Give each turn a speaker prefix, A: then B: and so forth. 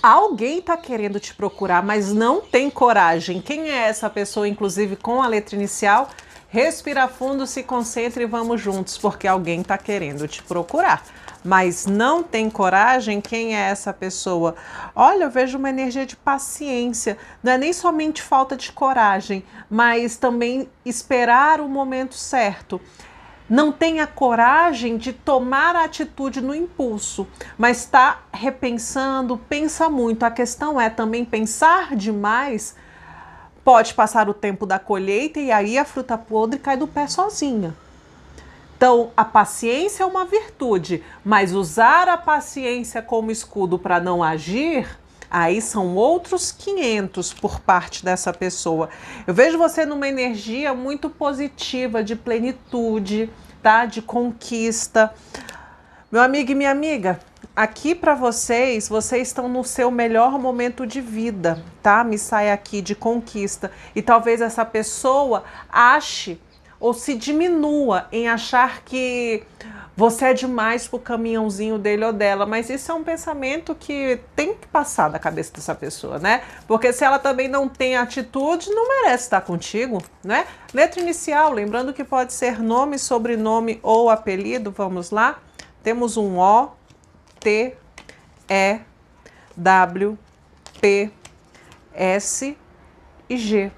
A: Alguém está querendo te procurar, mas não tem coragem. Quem é essa pessoa, inclusive com a letra inicial? Respira fundo, se concentre e vamos juntos, porque alguém está querendo te procurar mas não tem coragem, quem é essa pessoa? Olha, eu vejo uma energia de paciência, não é nem somente falta de coragem, mas também esperar o momento certo não tem a coragem de tomar a atitude no impulso, mas está repensando, pensa muito. A questão é também pensar demais. Pode passar o tempo da colheita e aí a fruta podre cai do pé sozinha. Então, a paciência é uma virtude, mas usar a paciência como escudo para não agir Aí são outros 500 por parte dessa pessoa. Eu vejo você numa energia muito positiva, de plenitude, tá? De conquista. Meu amigo e minha amiga, aqui para vocês, vocês estão no seu melhor momento de vida, tá? Me sai aqui de conquista. E talvez essa pessoa ache ou se diminua em achar que você é demais pro caminhãozinho dele ou dela, mas isso é um pensamento que tem que passar da cabeça dessa pessoa, né? Porque se ela também não tem atitude, não merece estar contigo, né? Letra inicial, lembrando que pode ser nome, sobrenome ou apelido, vamos lá. Temos um O, T, E, W, P, S e G.